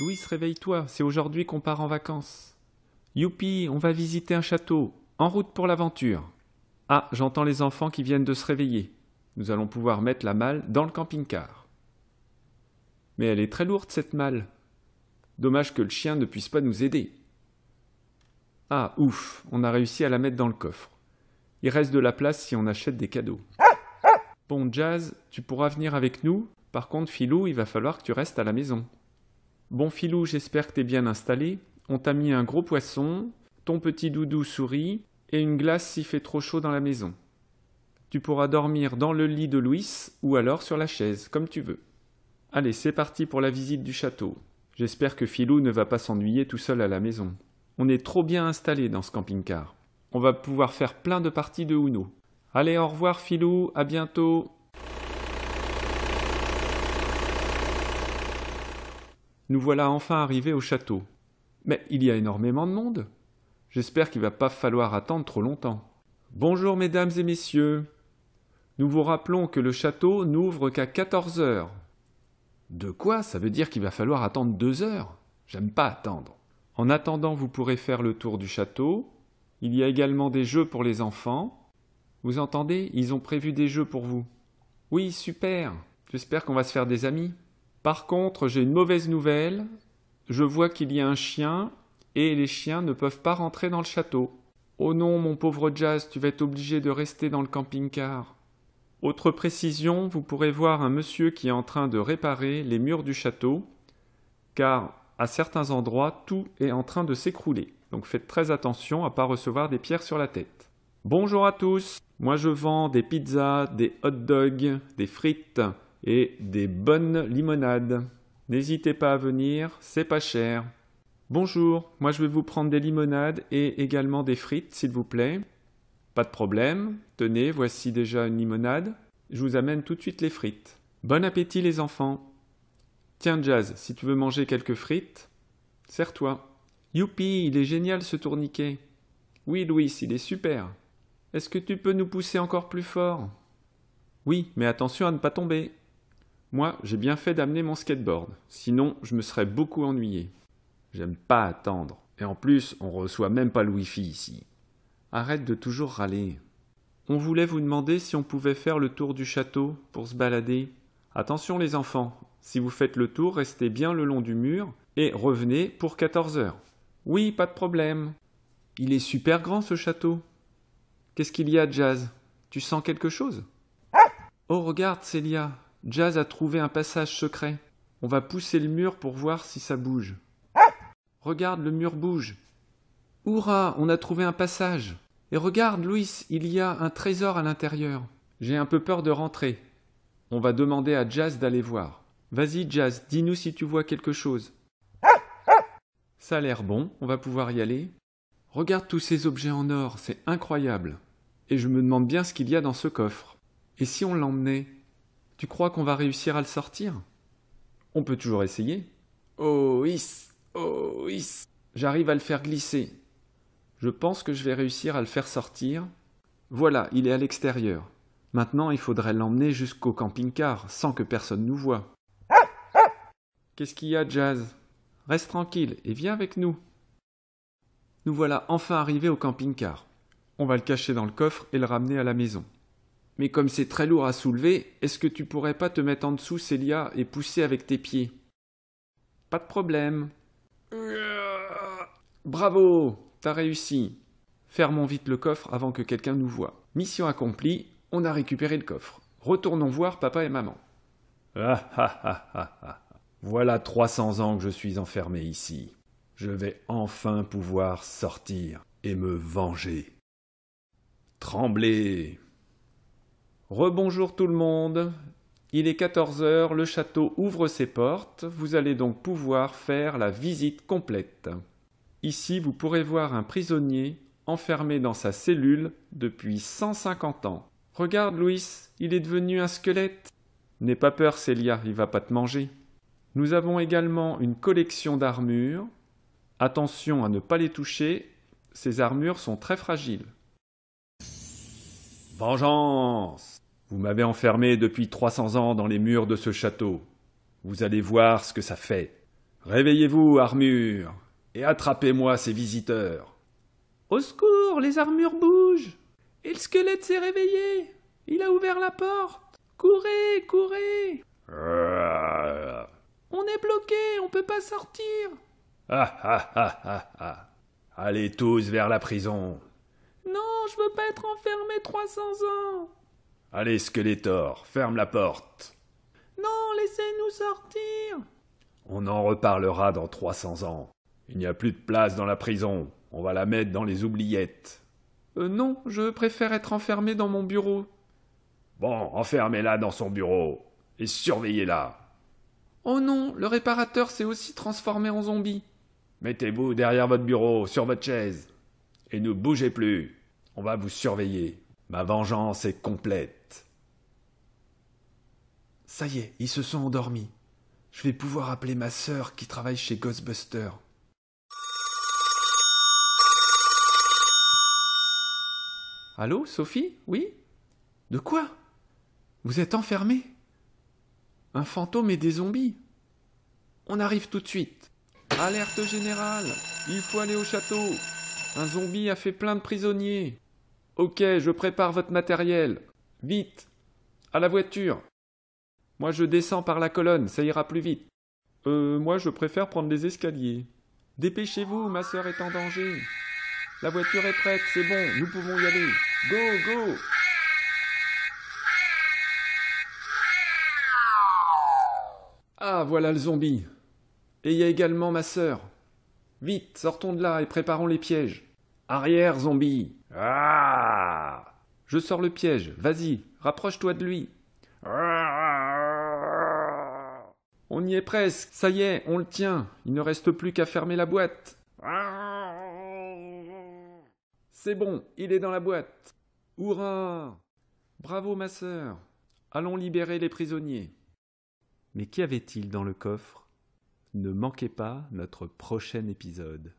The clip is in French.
Louis, réveille-toi, c'est aujourd'hui qu'on part en vacances. Youpi, on va visiter un château. En route pour l'aventure. Ah, j'entends les enfants qui viennent de se réveiller. Nous allons pouvoir mettre la malle dans le camping-car. Mais elle est très lourde cette malle. Dommage que le chien ne puisse pas nous aider. Ah, ouf, on a réussi à la mettre dans le coffre. Il reste de la place si on achète des cadeaux. Bon, Jazz, tu pourras venir avec nous. Par contre, Philou, il va falloir que tu restes à la maison. Bon filou, j'espère que t'es bien installé. On t'a mis un gros poisson, ton petit doudou souris et une glace s'il fait trop chaud dans la maison. Tu pourras dormir dans le lit de Louis ou alors sur la chaise, comme tu veux. Allez, c'est parti pour la visite du château. J'espère que Filou ne va pas s'ennuyer tout seul à la maison. On est trop bien installé dans ce camping-car. On va pouvoir faire plein de parties de Uno. Allez, au revoir Filou, à bientôt. Nous voilà enfin arrivés au château. Mais il y a énormément de monde. J'espère qu'il ne va pas falloir attendre trop longtemps. Bonjour mesdames et messieurs. Nous vous rappelons que le château n'ouvre qu'à 14 heures. De quoi Ça veut dire qu'il va falloir attendre deux heures J'aime pas attendre. En attendant, vous pourrez faire le tour du château. Il y a également des jeux pour les enfants. Vous entendez Ils ont prévu des jeux pour vous. Oui, super. J'espère qu'on va se faire des amis. Par contre, j'ai une mauvaise nouvelle. Je vois qu'il y a un chien et les chiens ne peuvent pas rentrer dans le château. Oh non, mon pauvre Jazz, tu vas être obligé de rester dans le camping-car. Autre précision, vous pourrez voir un monsieur qui est en train de réparer les murs du château, car à certains endroits, tout est en train de s'écrouler. Donc faites très attention à ne pas recevoir des pierres sur la tête. Bonjour à tous, moi je vends des pizzas, des hot dogs, des frites, et des bonnes limonades. N'hésitez pas à venir, c'est pas cher. Bonjour, moi je vais vous prendre des limonades et également des frites, s'il vous plaît. Pas de problème, tenez, voici déjà une limonade. Je vous amène tout de suite les frites. Bon appétit les enfants. Tiens Jazz, si tu veux manger quelques frites, serre toi Youpi, il est génial ce tourniquet. Oui Louis, il est super. Est-ce que tu peux nous pousser encore plus fort Oui, mais attention à ne pas tomber. Moi, j'ai bien fait d'amener mon skateboard, sinon je me serais beaucoup ennuyé. J'aime pas attendre. Et en plus, on reçoit même pas le wifi ici. Arrête de toujours râler. On voulait vous demander si on pouvait faire le tour du château pour se balader. Attention les enfants, si vous faites le tour, restez bien le long du mur et revenez pour 14 heures. Oui, pas de problème. Il est super grand ce château. Qu'est-ce qu'il y a, Jazz Tu sens quelque chose ah Oh, regarde, Célia, Jazz a trouvé un passage secret. On va pousser le mur pour voir si ça bouge. Regarde, le mur bouge. Hurrah, on a trouvé un passage. Et regarde, Louis, il y a un trésor à l'intérieur. J'ai un peu peur de rentrer. On va demander à Jazz d'aller voir. Vas-y, Jazz, dis-nous si tu vois quelque chose. Ça a l'air bon, on va pouvoir y aller. Regarde tous ces objets en or, c'est incroyable. Et je me demande bien ce qu'il y a dans ce coffre. Et si on l'emmenait tu crois qu'on va réussir à le sortir On peut toujours essayer. Oh, is Oh, is J'arrive à le faire glisser. Je pense que je vais réussir à le faire sortir. Voilà, il est à l'extérieur. Maintenant, il faudrait l'emmener jusqu'au camping-car, sans que personne nous voie. Qu'est-ce qu'il y a, Jazz Reste tranquille et viens avec nous. Nous voilà enfin arrivés au camping-car. On va le cacher dans le coffre et le ramener à la maison. Mais comme c'est très lourd à soulever, est-ce que tu pourrais pas te mettre en dessous, Célia, et pousser avec tes pieds Pas de problème. Bravo T'as réussi Fermons vite le coffre avant que quelqu'un nous voie. Mission accomplie, on a récupéré le coffre. Retournons voir papa et maman. Ah ah ah ah ah Voilà 300 ans que je suis enfermé ici. Je vais enfin pouvoir sortir et me venger. Tremblez Rebonjour tout le monde. Il est 14h, le château ouvre ses portes, vous allez donc pouvoir faire la visite complète. Ici, vous pourrez voir un prisonnier enfermé dans sa cellule depuis 150 ans. Regarde, Louis, il est devenu un squelette. N'aie pas peur, Célia, il va pas te manger. Nous avons également une collection d'armures. Attention à ne pas les toucher, ces armures sont très fragiles. Vengeance vous m'avez enfermé depuis trois cents ans dans les murs de ce château. Vous allez voir ce que ça fait. Réveillez-vous, armure, et attrapez-moi ces visiteurs. Au secours, les armures bougent. Et le squelette s'est réveillé. Il a ouvert la porte. Courez, courez. Ah. On est bloqué, on ne peut pas sortir. Ah, ah, allez tous vers la prison. Non, je veux pas être enfermé 300 ans. Allez, Skeletor, ferme la porte. Non, laissez-nous sortir. On en reparlera dans trois cents ans. Il n'y a plus de place dans la prison. On va la mettre dans les oubliettes. Euh, non, je préfère être enfermé dans mon bureau. Bon, enfermez-la dans son bureau et surveillez-la. Oh non, le réparateur s'est aussi transformé en zombie. Mettez-vous derrière votre bureau, sur votre chaise, et ne bougez plus. On va vous surveiller. Ma vengeance est complète. Ça y est, ils se sont endormis. Je vais pouvoir appeler ma sœur qui travaille chez Ghostbuster. Allô, Sophie Oui De quoi Vous êtes enfermée Un fantôme et des zombies On arrive tout de suite. Alerte générale Il faut aller au château Un zombie a fait plein de prisonniers Ok, je prépare votre matériel. Vite. À la voiture. Moi je descends par la colonne, ça ira plus vite. Euh, moi je préfère prendre les escaliers. Dépêchez-vous, ma sœur est en danger. La voiture est prête, c'est bon, nous pouvons y aller. Go, go Ah, voilà le zombie. Et il y a également ma sœur. Vite, sortons de là et préparons les pièges. Arrière, zombie. Ah je sors le piège, vas-y, rapproche-toi de lui. On y est presque, ça y est, on le tient, il ne reste plus qu'à fermer la boîte. C'est bon, il est dans la boîte. Hourra Bravo ma sœur. Allons libérer les prisonniers. Mais qu'y avait-il dans le coffre Ne manquez pas notre prochain épisode.